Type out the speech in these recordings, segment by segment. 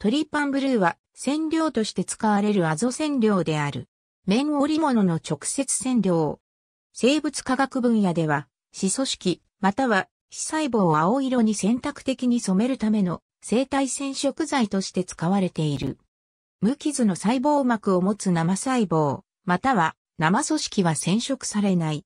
トリパンブルーは染料として使われるアゾ染料である。綿織物の直接染料。生物化学分野では、死組織、または死細胞を青色に選択的に染めるための生体染色剤として使われている。無傷の細胞膜を持つ生細胞、または生組織は染色されない。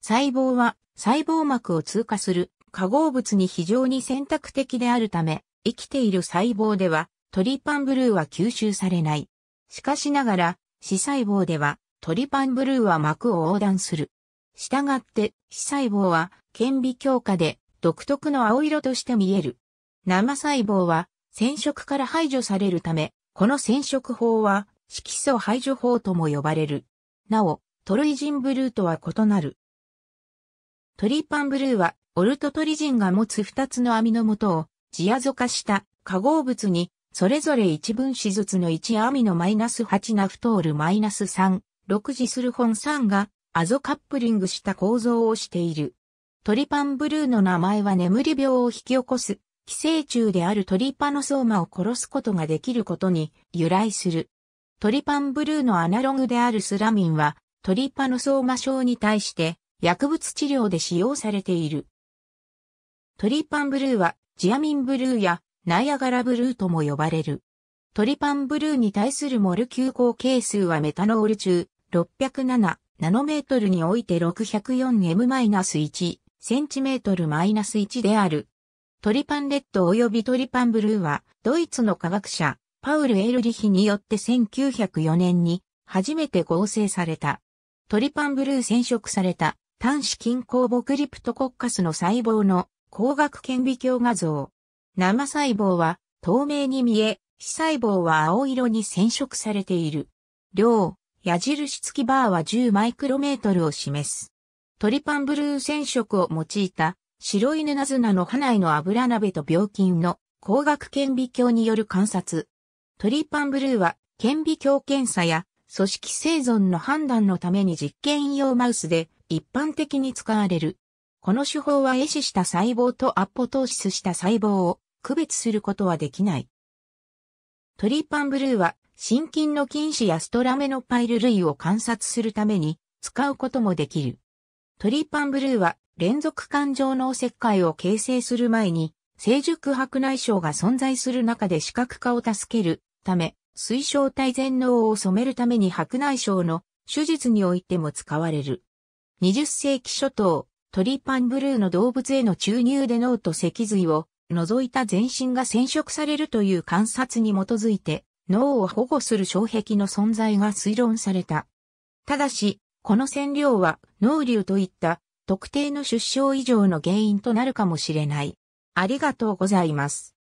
細胞は細胞膜を通過する化合物に非常に選択的であるため、生きている細胞ではトリパンブルーは吸収されない。しかしながら、死細胞ではトリパンブルーは膜を横断する。したがって、死細胞は顕微鏡下で独特の青色として見える。生細胞は染色から排除されるため、この染色法は色素排除法とも呼ばれる。なお、トロイジンブルーとは異なる。トリパンブルーは、オルトトリジンが持つ2つのアミノ元をジアゾ化した化合物に、それぞれ一分子ずつの1アミノマイナス8ナフトールマイナス3、6次スルホン酸がアゾカップリングした構造をしている。トリパンブルーの名前は眠り病を引き起こす、寄生虫であるトリパノソーマを殺すことができることに由来する。トリパンブルーのアナログであるスラミンは、トリパノソーマ症に対して薬物治療で使用されている。トリパンブルーはジアミンブルーやナイアガラブルーとも呼ばれる。トリパンブルーに対するモル急行係数はメタノール中607ナノメートルにおいて 604M-1 センチメートル -1 である。トリパンレッド及びトリパンブルーはドイツの科学者パウル・エルリヒによって1904年に初めて合成された。トリパンブルー染色された端子金鉱クリプトコッカスの細胞の光学顕微鏡画像。生細胞は透明に見え、非細胞は青色に染色されている。量、矢印付きバーは10マイクロメートルを示す。トリパンブルー染色を用いた白いずなの花内の油鍋と病菌の光学顕微鏡による観察。トリパンブルーは顕微鏡検査や組織生存の判断のために実験用マウスで一般的に使われる。この手法は壊死した細胞とアポトーシスした細胞を区別することはできない。トリパンブルーは、心筋の菌糸やストラメのパイル類を観察するために使うこともできる。トリパンブルーは連続感情脳切開を形成する前に成熟白内障が存在する中で視覚化を助けるため水晶体全脳を染めるために白内障の手術においても使われる。20世紀初頭、トリパンブルーの動物への注入で脳と脊髄を除いた全身が染色されるという観察に基づいて脳を保護する障壁の存在が推論された。ただし、この染料は脳瘤といった特定の出生以上の原因となるかもしれない。ありがとうございます。